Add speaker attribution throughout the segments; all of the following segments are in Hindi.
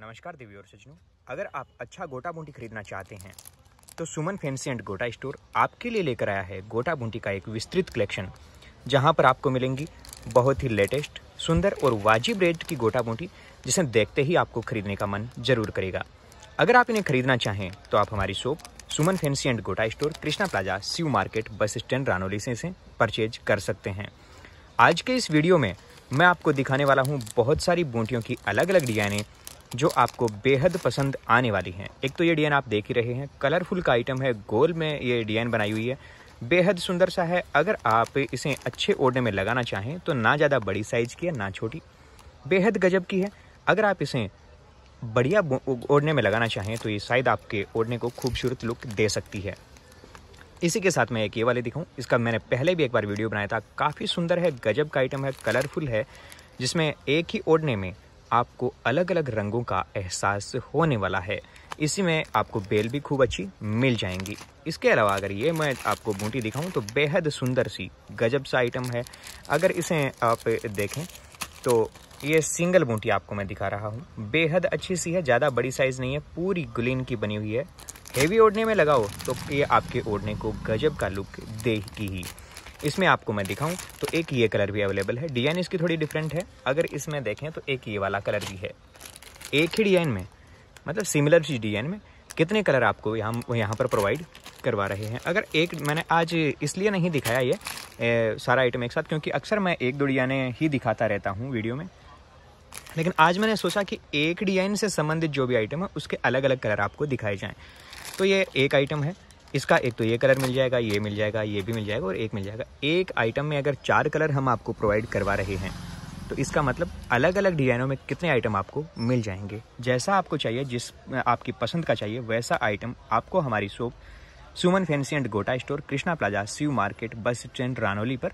Speaker 1: नमस्कार देवी और सजनू अगर आप अच्छा गोटा बूंटी खरीदना चाहते हैं तो Suman Fancy and Gota Store आपके लिए लेकर आया है गोटा बूंटी का एक विस्तृत कलेक्शन जहां पर आपको मिलेंगी बहुत ही लेटेस्ट सुंदर और वाजिब रेट की गोटा बूंटी जिसे देखते ही आपको खरीदने का मन जरूर करेगा अगर आप इन्हें खरीदना चाहें तो आप हमारी shop Suman Fancy and Gota Store Krishna Plaza Shiv Market bus stand Ranoli से, परचेज कर सकते हैं आज के इस वीडियो में मैं आपको दिखाने वाला हूँ बहुत सारी बूंटियों की अलग अलग डिजाइनें जो आपको बेहद पसंद आने वाली हैं एक तो ये डिज़ाइन आप देख ही रहे हैं कलरफुल का आइटम है गोल में ये डिज़ाइन बनाई हुई है बेहद सुंदर सा है अगर आप इसे अच्छे ओढ़ने में लगाना चाहें तो ना ज़्यादा बड़ी साइज़ की है ना छोटी बेहद गजब की है अगर आप इसे बढ़िया ओढ़ने में लगाना चाहें तो ये शायद आपके ओढ़ने को खूबसूरत लुक दे सकती है इसी के साथ मैं एक ये वाले दिखाऊं इसका मैंने पहले भी एक बार वीडियो बनाया था काफ़ी सुंदर है गजब का आइटम है कलरफुल है जिसमें एक ही ओढ़ने में आपको अलग अलग रंगों का एहसास होने वाला है इसी में आपको बेल भी खूब अच्छी मिल जाएंगी इसके अलावा अगर ये मैं आपको बूटी दिखाऊं तो बेहद सुंदर सी गजब सा आइटम है अगर इसे आप देखें तो ये सिंगल बूटी आपको मैं दिखा रहा हूँ बेहद अच्छी सी है ज़्यादा बड़ी साइज़ नहीं है पूरी ग्लिन की बनी हुई है हेवी ओढ़ने में लगाओ तो ये आपके ओढ़ने को गजब का लुक देगी ही इसमें आपको मैं दिखाऊं तो एक ये कलर भी अवेलेबल है डिजाइन इसकी थोड़ी डिफरेंट है अगर इसमें देखें तो एक ये वाला कलर भी है एक ही डिजाइन में मतलब सिमिलर चीज डिजाइन में कितने कलर आपको यहाँ यहाँ पर प्रोवाइड करवा रहे हैं अगर एक मैंने आज इसलिए नहीं दिखाया ये ए, सारा आइटम एक साथ क्योंकि अक्सर मैं एक दो डिजाइने ही दिखाता रहता हूँ वीडियो में लेकिन आज मैंने सोचा कि एक डिजाइन से संबंधित जो भी आइटम है उसके अलग अलग कलर आपको दिखाए जाएँ तो ये एक आइटम है इसका एक तो ये कलर मिल जाएगा ये मिल जाएगा ये भी मिल जाएगा और एक मिल जाएगा एक आइटम में अगर चार कलर हम आपको प्रोवाइड करवा रहे हैं तो इसका मतलब अलग अलग डिज़ाइनों में कितने आइटम आपको मिल जाएंगे जैसा आपको चाहिए जिस आपकी पसंद का चाहिए वैसा आइटम आपको हमारी shop Suman Fancy and Gota Store Krishna Plaza Shiv Market bus stand Ranoli पर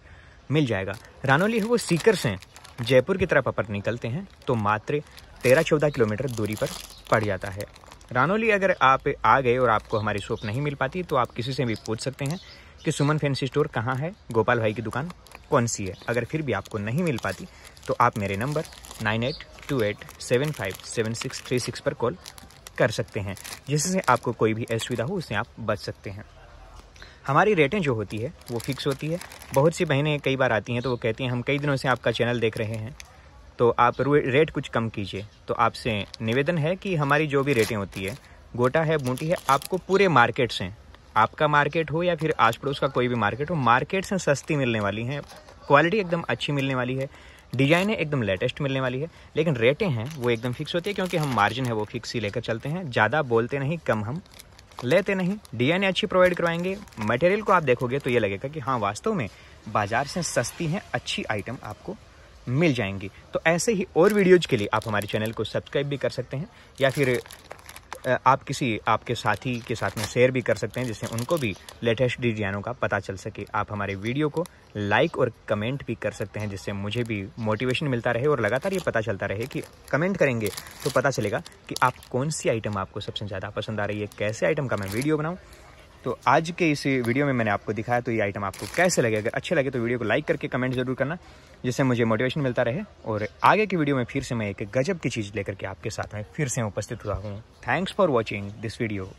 Speaker 1: मिल जाएगा रानोली है वो सीकर्स हैं जयपुर की तरफ अपर निकलते हैं तो मात्र तेरह चौदह किलोमीटर दूरी पर पड़ जाता है रानोली अगर आप आ गए और आपको हमारी शॉप नहीं मिल पाती तो आप किसी से भी पूछ सकते हैं कि सुमन फैंसी स्टोर कहाँ है गोपाल भाई की दुकान कौन सी है अगर फिर भी आपको नहीं मिल पाती तो आप मेरे number nine eight two eight seven five seven six three six पर कॉल कर सकते हैं जिससे आपको कोई भी असुविधा हो उससे आप बच सकते हैं हमारी रेटें जो होती है वो फिक्स होती है बहुत सी बहनें कई बार आती हैं तो वो कहती हैं हम कई दिनों से आपका चैनल देख रहे हैं तो आप रेट कुछ कम कीजिए तो आपसे निवेदन है कि हमारी जो भी रेटें होती है गोटा है बूटी है आपको पूरे मार्केट से आपका मार्केट हो या फिर आस पड़ोस का कोई भी मार्केट हो मार्केट से सस्ती मिलने वाली हैं क्वालिटी एकदम अच्छी मिलने वाली है डिजाइनें एकदम लेटेस्ट मिलने वाली है लेकिन रेटें हैं वो एकदम फिक्स होती है क्योंकि हम मार्जिन है वो फिक्स ही लेकर चलते हैं ज़्यादा बोलते नहीं कम हम लेते नहीं डिजाइनें अच्छी प्रोवाइड करवाएंगे मटेरियल को आप देखोगे तो ये लगेगा कि हाँ वास्तव में बाज़ार से सस्ती हैं अच्छी आइटम आपको मिल जाएंगी तो ऐसे ही और वीडियोज़ के लिए आप हमारे चैनल को सब्सक्राइब भी कर सकते हैं या फिर आप किसी आपके साथी के साथ में शेयर भी कर सकते हैं जिससे उनको भी लेटेस्ट डिजाइनों का पता चल सके आप हमारे वीडियो को लाइक और कमेंट भी कर सकते हैं जिससे मुझे भी मोटिवेशन मिलता रहे और लगातार ये पता चलता रहे कि कमेंट करेंगे तो पता चलेगा कि आप कौन सी आइटम आपको सबसे ज़्यादा पसंद आ रही है कैसे आइटम का मैं वीडियो बनाऊँ तो आज के इस वीडियो में मैंने आपको दिखाया तो ये आइटम आपको कैसे लगे अगर अच्छे लगे तो वीडियो को लाइक करके कमेंट जरूर करना जिससे मुझे मोटिवेशन मिलता रहे और आगे की वीडियो में फिर से मैं एक गजब की चीज़ लेकर के आपके साथ में फिर से उपस्थित हुआ हूँ thanks for watching this video